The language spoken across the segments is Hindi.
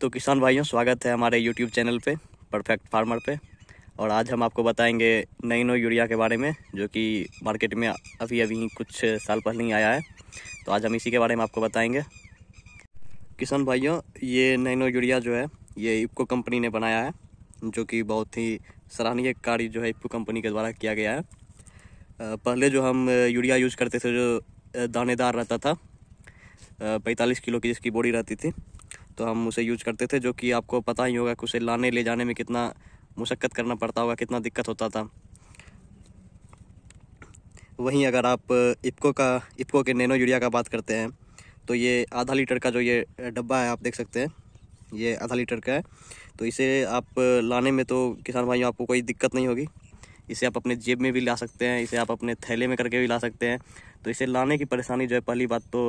तो किसान भाइयों स्वागत है हमारे यूट्यूब चैनल पे परफेक्ट फार्मर पे और आज हम आपको बताएंगे नई नई यूरिया के बारे में जो कि मार्केट में अभी अभी कुछ साल पहले ही आया है तो आज हम इसी के बारे में आपको बताएंगे किसान भाइयों ये नई नई यूरिया जो है ये इप्को कंपनी ने बनाया है जो कि बहुत ही सराहनीय कार्य जो है इप्को कंपनी के द्वारा किया गया है पहले जो हम यूरिया यूज़ करते थे जो दानेदार रहता था पैंतालीस किलो की जिसकी बोरी रहती थी तो हम उसे यूज करते थे जो कि आपको पता ही होगा कि उसे लाने ले जाने में कितना मुशक्क़त करना पड़ता होगा कितना दिक्कत होता था वहीं अगर आप इप्को का इप्को के नैनो यूरिया का बात करते हैं तो ये आधा लीटर का जो ये डब्बा है आप देख सकते हैं ये आधा लीटर का है तो इसे आप लाने में तो किसान भाइयों आपको कोई दिक्कत नहीं होगी इसे आप अपने जेब में भी ला सकते हैं इसे आप अपने थैले में करके भी ला सकते हैं तो इसे लाने की परेशानी जो है पहली बात तो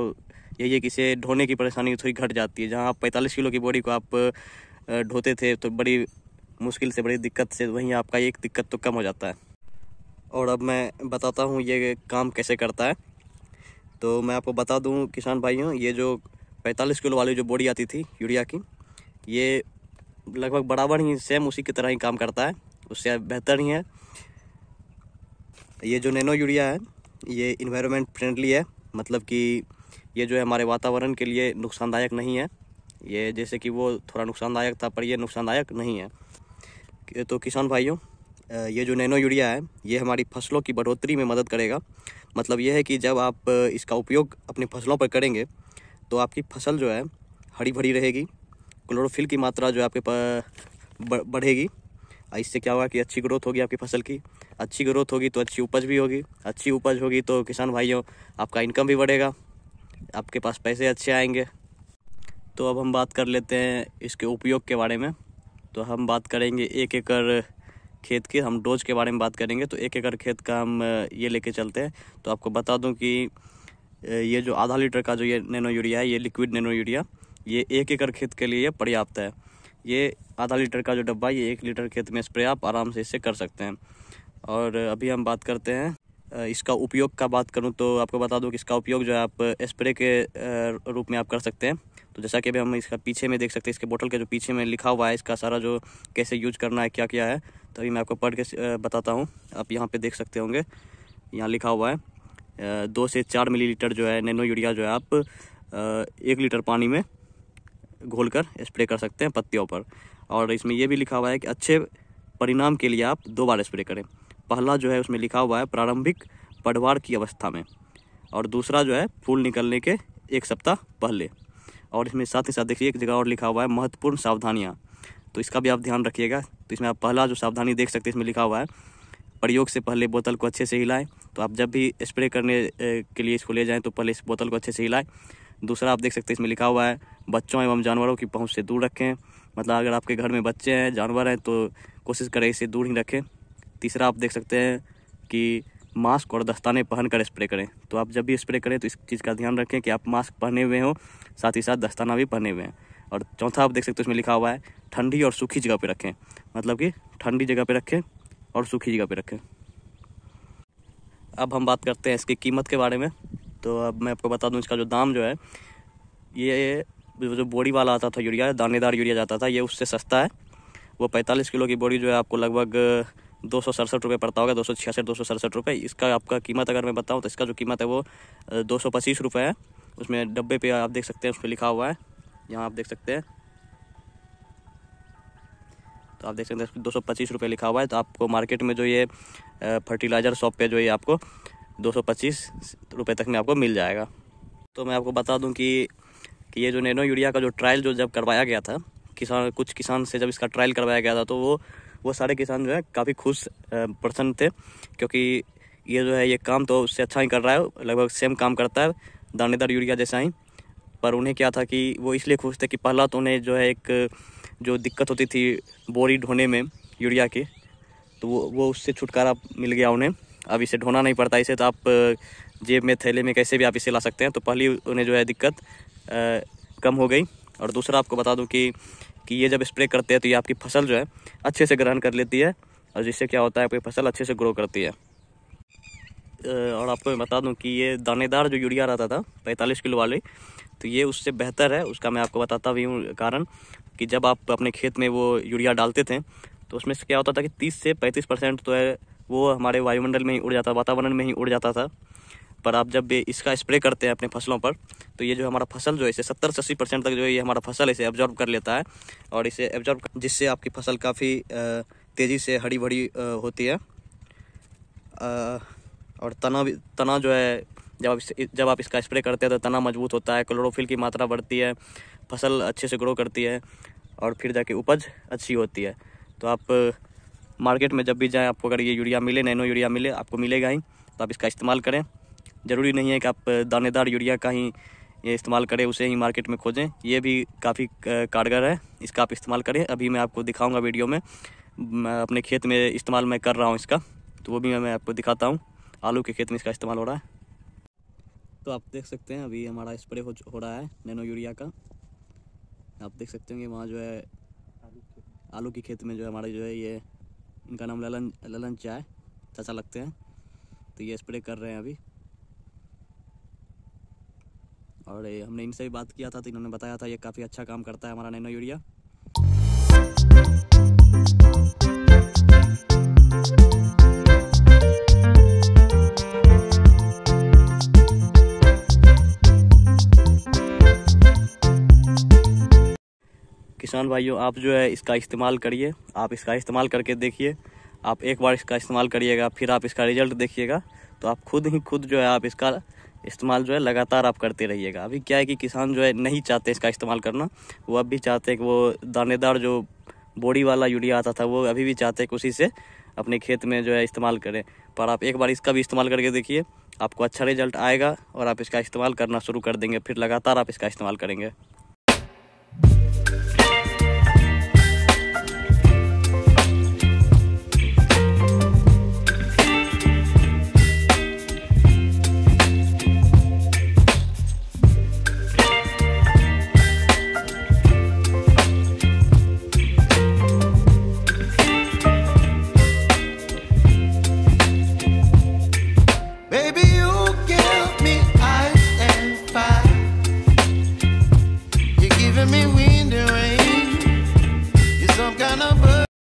यही है कि इसे ढोने की परेशानी थोड़ी घट जाती है जहाँ आप पैंतालीस किलो की बॉडी को आप ढोते थे तो बड़ी मुश्किल से बड़ी दिक्कत से वहीं आपका एक दिक्कत तो कम हो जाता है और अब मैं बताता हूँ ये काम कैसे करता है तो मैं आपको बता दूँ किसान भाइयों ये जो पैंतालीस किलो वाली जो बॉडी आती थी यूरिया की ये लगभग बराबर ही सेम उसी की तरह ही काम करता है उससे बेहतर ही है ये जो नैनो यूरिया है ये इन्वायरमेंट फ्रेंडली है मतलब कि ये जो है हमारे वातावरण के लिए नुकसानदायक नहीं है ये जैसे कि वो थोड़ा नुकसानदायक था पर ये नुकसानदायक नहीं है तो किसान भाइयों ये जो नैनो यूरिया है ये हमारी फसलों की बढ़ोतरी में मदद करेगा मतलब ये है कि जब आप इसका उपयोग अपनी फसलों पर करेंगे तो आपकी फसल जो है हरी भरी रहेगी क्लोरोफिल की मात्रा जो है आपके बढ़ेगी इससे क्या होगा कि अच्छी ग्रोथ होगी आपकी फसल की अच्छी ग्रोथ होगी तो अच्छी उपज भी होगी अच्छी उपज होगी तो किसान भाइयों आपका इनकम भी बढ़ेगा आपके पास पैसे अच्छे आएंगे तो अब हम बात कर लेते हैं इसके उपयोग के बारे में तो हम बात करेंगे एक एकड़ खेत की हम डोज के बारे में बात करेंगे तो एक एकड़ खेत का हम ये लेके चलते हैं तो आपको बता दूं कि ये जो आधा लीटर का जो ये नैनो यूरिया है ये लिक्विड नैनो यूरिया ये एक एकड़ खेत के लिए पर्याप्त है ये आधा लीटर का जो डब्बा ये एक लीटर खेत में स्प्रे आप आराम से इसे कर सकते हैं और अभी हम बात करते हैं इसका उपयोग का बात करूँ तो आपको बता दूँ कि इसका उपयोग जो है आप स्प्रे के रूप में आप कर सकते हैं तो जैसा कि अभी हम इसका पीछे में देख सकते हैं इसके बोतल के जो पीछे में लिखा हुआ है इसका सारा जो कैसे यूज करना है क्या क्या है तो अभी मैं आपको पढ़ के बताता हूँ आप यहाँ पर देख सकते होंगे यहाँ लिखा हुआ है दो से चार मिलीलीटर जो है नैनो यूरिया जो है आप एक लीटर पानी में घोल कर स्प्रे कर सकते हैं पत्तियों पर और इसमें यह भी लिखा हुआ है कि अच्छे परिणाम के लिए आप दो बार स्प्रे करें पहला जो है उसमें लिखा हुआ है प्रारंभिक पडवार की अवस्था में और दूसरा जो है फूल निकलने के एक सप्ताह पहले और इसमें साथ ही साथ देखिए एक जगह और लिखा हुआ है महत्वपूर्ण सावधानियाँ तो इसका भी आप ध्यान रखिएगा तो इसमें आप पहला जो सावधानी देख सकते हैं इसमें लिखा हुआ है प्रयोग से पहले बोतल को अच्छे से हिलाएं तो आप जब भी स्प्रे करने के लिए इसको ले जाएं तो पहले इस बोतल को अच्छे से हिलाएं दूसरा आप देख सकते हैं इसमें लिखा हुआ है बच्चों एवं जानवरों की पहुंच से दूर रखें मतलब अगर आपके घर में बच्चे हैं जानवर हैं तो कोशिश करें इसे दूर ही रखें तीसरा आप देख सकते हैं कि मास्क और दस्ताने पहन कर स्प्रे करें तो आप जब भी स्प्रे करें तो इस चीज़ का ध्यान रखें कि आप मास्क पहने हुए हों साथ ही साथ दस्ताना भी पहने हुए हैं और चौथा आप देख सकते हो इसमें लिखा हुआ है ठंडी और सूखी जगह पर रखें मतलब कि ठंडी जगह पर रखें और सूखी जगह पर रखें अब हम बात करते हैं इसकी कीमत के बारे में तो अब मैं आपको बता दूँ इसका जो दाम जो है ये जो बोरी वाला आता था यूरिया दानेदार यूरिया जाता था ये उससे सस्ता है वो पैंतालीस किलो की बोरी जो है आपको लगभग दो सौ सड़सठ रुपये पड़ता होगा दो सौ छियासठ दो सौ सड़सठ रुपये इसका आपका कीमत अगर मैं बताऊँ तो इसका जो कीमत है वो दो सौ पच्चीस रुपये है उसमें डब्बे पे आप देख सकते हैं उस पर लिखा हुआ है यहाँ आप देख सकते हैं तो आप देख सकते हैं दो सौ पच्चीस रुपये लिखा हुआ है तो आपको मार्केट में जो ये फर्टिलाइज़र शॉप पे जो ये आपको दो सौ पच्चीस रुपये तक में आपको मिल जाएगा तो मैं आपको बता दूँ कि कि ये जो नैनो यूरिया का जो ट्रायल जो जब करवाया गया था किसान कुछ किसान से जब इसका ट्रायल करवाया गया था तो वो वो सारे किसान जो है काफ़ी खुश प्रसन्न थे क्योंकि ये जो है ये काम तो उससे अच्छा ही कर रहा है लगभग सेम काम करता है दानेदार यूरिया जैसा ही पर उन्हें क्या था कि वो इसलिए खुश थे कि पहला तो उन्हें जो है एक जो दिक्कत होती थी बोरी ढोने में यूरिया की तो वो वो उससे छुटकारा मिल गया उन्हें अब इसे ढोना नहीं पड़ता इसे तो आप जेब में थैले में कैसे भी आप इसे ला सकते हैं तो पहली उन्हें जो है दिक्कत आ, कम हो गई और दूसरा आपको बता दूं कि कि ये जब स्प्रे करते हैं तो ये आपकी फसल जो है अच्छे से ग्रहण कर लेती है और जिससे क्या होता है आपकी फसल अच्छे से ग्रो करती है और आपको मैं बता दूं कि ये दानेदार जो यूरिया रहता था 45 किलो वाली तो ये उससे बेहतर है उसका मैं आपको बताता भी हूँ कारण कि जब आप अपने खेत में वो यूरिया डालते थे तो उसमें से क्या होता था कि 30 से 35 परसेंट तो है वो हमारे वायुमंडल में ही उड़ जाता वातावरण में ही उड़ जाता था पर आप जब इसका स्प्रे करते हैं अपने फसलों पर तो ये जो हमारा फसल जो है इसे सत्तर से अस्सी परसेंट तक जो है ये हमारा फसल इसे एब्जॉर्ब कर लेता है और इसे एब्जॉर्ब जिससे आपकी फसल काफ़ी तेज़ी से हरी भरी होती है और तना भी तना जो है जब आप जब आप इसका स्प्रे करते हैं तो तना मजबूत होता है क्लोरोफिल की मात्रा बढ़ती है फसल अच्छे से ग्रो करती है और फिर जाके उपज अच्छी होती है तो आप मार्केट में जब भी जाएं आपको अगर ये यूरिया मिले नैनो यूरिया मिले आपको मिलेगा ही तो आप इसका इस्तेमाल करें ज़रूरी नहीं है कि आप दानेदार यूरिया का ही ये इस्तेमाल करें उसे ही मार्केट में खोजें ये भी काफ़ी कारगर है इसका आप इस्तेमाल करें अभी मैं आपको दिखाऊंगा वीडियो में अपने खेत में इस्तेमाल मैं कर रहा हूँ इसका तो वो भी मैं आपको दिखाता हूँ आलू के खेत में इसका इस्तेमाल हो रहा है तो आप देख सकते हैं अभी हमारा स्प्रे हो, हो रहा है नैनो यूरिया का आप देख सकते हैं कि वहाँ जो है आलू के खेत में जो है हमारे जो है ये इनका नाम ललन ललन चाय चाचा लगते हैं तो ये स्प्रे कर रहे हैं अभी और हमने इनसे भी बात किया था तो इन्होंने बताया था ये काफ़ी अच्छा काम करता है हमारा नैनो यूरिया किसान भाइयों आप जो है इसका इस्तेमाल करिए आप इसका इस्तेमाल करके देखिए आप एक बार इसका इस्तेमाल करिएगा फिर आप इसका रिजल्ट देखिएगा तो आप खुद ही खुद जो है आप इसका इस्तेमाल जो है लगातार आप करते रहिएगा अभी क्या है कि किसान जो है नहीं चाहते इसका इस्तेमाल करना वो अब भी चाहते हैं कि वो दानेदार जो बोड़ी वाला यूरिया आता था वो अभी भी चाहते कि उसी से अपने खेत में जो है इस्तेमाल करें पर आप एक बार इसका भी इस्तेमाल करके देखिए आपको अच्छा रिजल्ट आएगा और आप इसका इस्तेमाल करना शुरू कर देंगे फिर लगातार आप इसका इस्तेमाल करेंगे